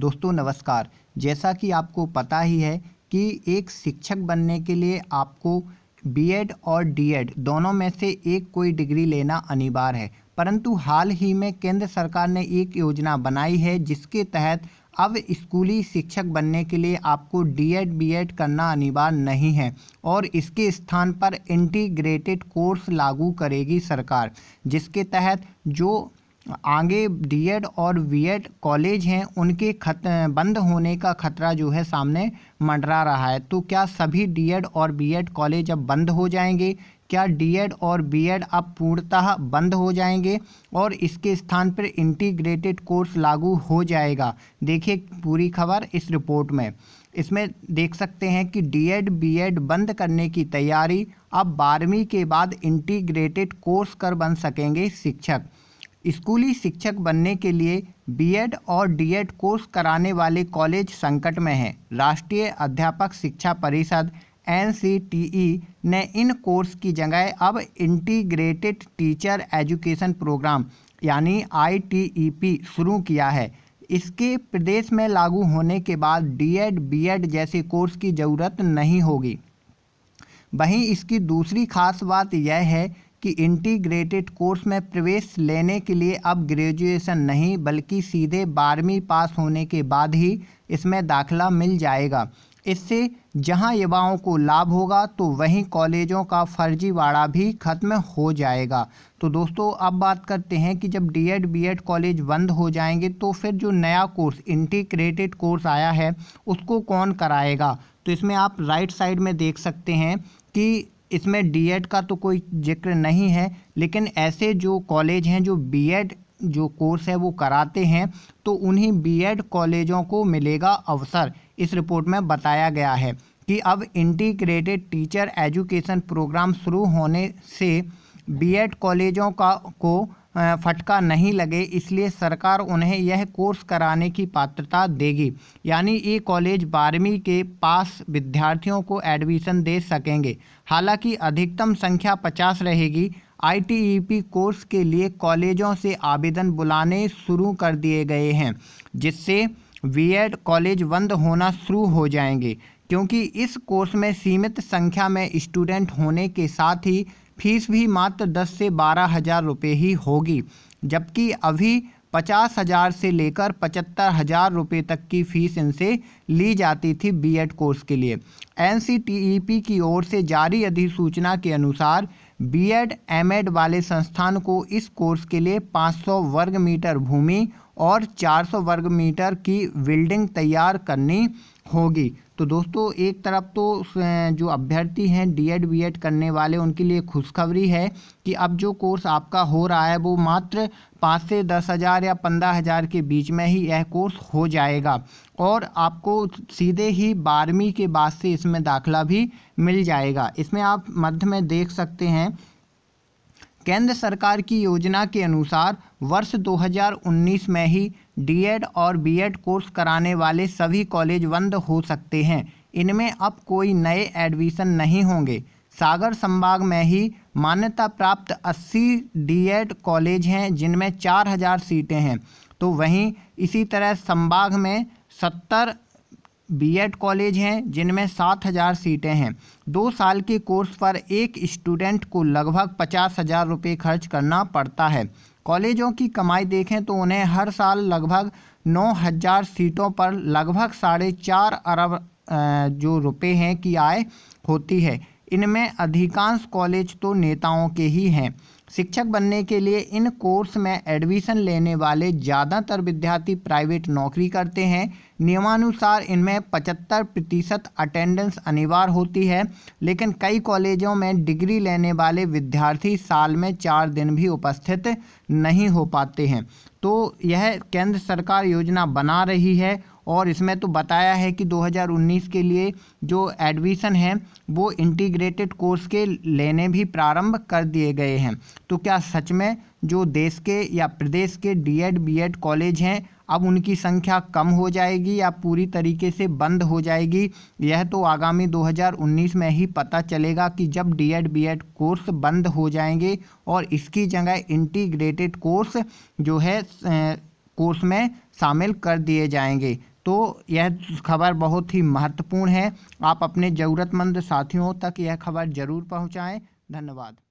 दोस्तों नमस्कार जैसा कि आपको पता ही है कि एक शिक्षक बनने के लिए आपको बीएड और डीएड दोनों में से एक कोई डिग्री लेना अनिवार्य है परंतु हाल ही में केंद्र सरकार ने एक योजना बनाई है जिसके तहत अब स्कूली शिक्षक बनने के लिए आपको डीएड बीएड करना अनिवार्य नहीं है और इसके स्थान पर इंटीग्रेटेड कोर्स लागू करेगी सरकार जिसके तहत जो आगे डीएड और बीएड कॉलेज हैं उनके खत बंद होने का खतरा जो है सामने मंडरा रहा है तो क्या सभी डीएड और बीएड कॉलेज अब बंद हो जाएंगे क्या डीएड और बीएड अब पूर्णतः बंद हो जाएंगे और इसके स्थान पर इंटीग्रेटेड कोर्स लागू हो जाएगा देखिए पूरी खबर इस रिपोर्ट में इसमें देख सकते हैं कि डीएड बीएड बंद करने की तैयारी अब बारहवीं के बाद इंटीग्रेटेड कोर्स कर बन सकेंगे शिक्षक स्कूली शिक्षक बनने के लिए बीएड और डीएड कोर्स कराने वाले कॉलेज संकट में हैं राष्ट्रीय अध्यापक शिक्षा परिषद एन e ने इन कोर्स की जगह अब इंटीग्रेटेड टीचर एजुकेशन प्रोग्राम यानी आई e शुरू किया है इसके प्रदेश में लागू होने के बाद डीएड बीएड जैसे कोर्स की ज़रूरत नहीं होगी वहीं इसकी दूसरी खास बात यह है कि इंटीग्रेटेड कोर्स में प्रवेश लेने के लिए अब ग्रेजुएशन नहीं बल्कि सीधे बारहवीं पास होने के बाद ही इसमें दाखिला मिल जाएगा इससे जहां युवाओं को लाभ होगा तो वहीं कॉलेजों का फर्जीवाड़ा भी खत्म हो जाएगा तो दोस्तों अब बात करते हैं कि जब डीएड बीएड कॉलेज बंद हो जाएंगे तो फिर जो नया कोर्स इंटीग्रेटेड कोर्स आया है उसको कौन कराएगा तो इसमें आप राइट साइड में देख सकते हैं कि इसमें डीएड का तो कोई जिक्र नहीं है लेकिन ऐसे जो कॉलेज हैं जो बीएड जो कोर्स है वो कराते हैं तो उन्हीं बीएड कॉलेजों को मिलेगा अवसर इस रिपोर्ट में बताया गया है कि अब इंटीग्रेटेड टीचर एजुकेशन प्रोग्राम शुरू होने से बीएड कॉलेजों का को फटका नहीं लगे इसलिए सरकार उन्हें यह कोर्स कराने की पात्रता देगी यानी ये कॉलेज बारहवीं के पास विद्यार्थियों को एडमिशन दे सकेंगे हालांकि अधिकतम संख्या पचास रहेगी आईटीईपी कोर्स के लिए कॉलेजों से आवेदन बुलाने शुरू कर दिए गए हैं जिससे बीएड कॉलेज बंद होना शुरू हो जाएंगे क्योंकि इस कोर्स में सीमित संख्या में स्टूडेंट होने के साथ ही फीस भी मात्र दस से बारह हज़ार रुपये ही होगी जबकि अभी पचास हज़ार से लेकर पचहत्तर हज़ार रुपये तक की फ़ीस इनसे ली जाती थी बीएड कोर्स के लिए एनसीटीईपी e की ओर से जारी अधिसूचना के अनुसार बीएड एमएड वाले संस्थान को इस कोर्स के लिए 500 वर्ग मीटर भूमि और 400 वर्ग मीटर की बिल्डिंग तैयार करनी होगी तो दोस्तों एक तरफ तो जो अभ्यर्थी हैं डीएड बीएड करने वाले उनके लिए खुशखबरी है कि अब जो कोर्स आपका हो रहा है वो मात्र पाँच से दस हज़ार या पंद्रह हज़ार के बीच में ही यह कोर्स हो जाएगा और आपको सीधे ही बारहवीं के बाद से इसमें दाखला भी मिल जाएगा इसमें आप मध्य में देख सकते हैं केंद्र सरकार की योजना के अनुसार वर्ष 2019 में ही डीएड और बीएड कोर्स कराने वाले सभी कॉलेज बंद हो सकते हैं इनमें अब कोई नए एडमिशन नहीं होंगे सागर संभाग में ही मान्यता प्राप्त 80 डीएड कॉलेज हैं जिनमें 4000 सीटें हैं तो वहीं इसी तरह संभाग में 70 बीएड कॉलेज हैं जिनमें सात हज़ार सीटें हैं दो साल के कोर्स पर एक स्टूडेंट को लगभग पचास हज़ार रुपये खर्च करना पड़ता है कॉलेजों की कमाई देखें तो उन्हें हर साल लगभग नौ हज़ार सीटों पर लगभग साढ़े चार अरब जो रुपए हैं की आय होती है इनमें अधिकांश कॉलेज तो नेताओं के ही हैं शिक्षक बनने के लिए इन कोर्स में एडमिशन लेने वाले ज़्यादातर विद्यार्थी प्राइवेट नौकरी करते हैं नियमानुसार इनमें 75 प्रतिशत अटेंडेंस अनिवार्य होती है लेकिन कई कॉलेजों में डिग्री लेने वाले विद्यार्थी साल में चार दिन भी उपस्थित नहीं हो पाते हैं तो यह केंद्र सरकार योजना बना रही है और इसमें तो बताया है कि 2019 के लिए जो एडमिशन है वो इंटीग्रेटेड कोर्स के लेने भी प्रारंभ कर दिए गए हैं तो क्या सच में जो देश के या प्रदेश के डीएड बीएड कॉलेज हैं अब उनकी संख्या कम हो जाएगी या पूरी तरीके से बंद हो जाएगी यह तो आगामी 2019 में ही पता चलेगा कि जब डीएड बीएड कोर्स बंद हो जाएंगे और इसकी जगह इंटीग्रेटेड कोर्स जो है कोर्स में शामिल कर दिए जाएंगे तो यह खबर बहुत ही महत्वपूर्ण है आप अपने ज़रूरतमंद साथियों तक यह खबर ज़रूर पहुँचाएँ धन्यवाद